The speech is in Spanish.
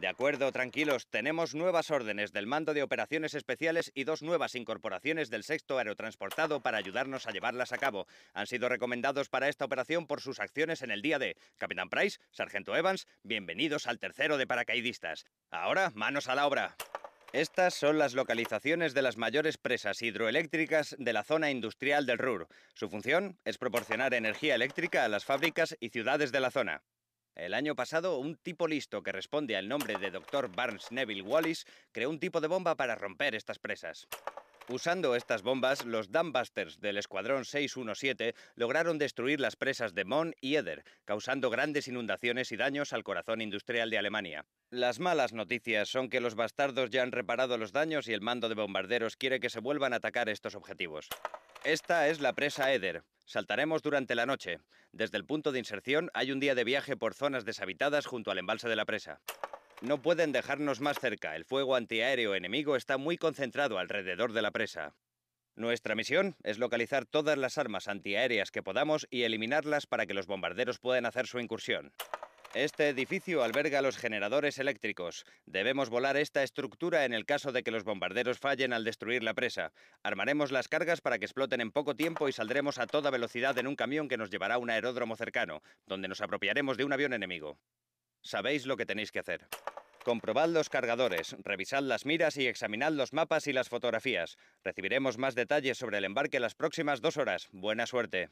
De acuerdo, tranquilos, tenemos nuevas órdenes del Mando de Operaciones Especiales y dos nuevas incorporaciones del sexto aerotransportado para ayudarnos a llevarlas a cabo. Han sido recomendados para esta operación por sus acciones en el día de Capitán Price, Sargento Evans, bienvenidos al tercero de paracaidistas. Ahora, manos a la obra. Estas son las localizaciones de las mayores presas hidroeléctricas de la zona industrial del Ruhr. Su función es proporcionar energía eléctrica a las fábricas y ciudades de la zona. El año pasado, un tipo listo que responde al nombre de Dr. Barnes Neville Wallis creó un tipo de bomba para romper estas presas. Usando estas bombas, los Dumbusters del Escuadrón 617 lograron destruir las presas de Mon y Eder, causando grandes inundaciones y daños al corazón industrial de Alemania. Las malas noticias son que los bastardos ya han reparado los daños y el mando de bombarderos quiere que se vuelvan a atacar estos objetivos. Esta es la presa Eder. Saltaremos durante la noche. Desde el punto de inserción hay un día de viaje por zonas deshabitadas junto al embalse de la presa. No pueden dejarnos más cerca, el fuego antiaéreo enemigo está muy concentrado alrededor de la presa. Nuestra misión es localizar todas las armas antiaéreas que podamos y eliminarlas para que los bombarderos puedan hacer su incursión. Este edificio alberga los generadores eléctricos. Debemos volar esta estructura en el caso de que los bombarderos fallen al destruir la presa. Armaremos las cargas para que exploten en poco tiempo y saldremos a toda velocidad en un camión que nos llevará a un aeródromo cercano, donde nos apropiaremos de un avión enemigo. Sabéis lo que tenéis que hacer. Comprobad los cargadores, revisad las miras y examinad los mapas y las fotografías. Recibiremos más detalles sobre el embarque las próximas dos horas. Buena suerte.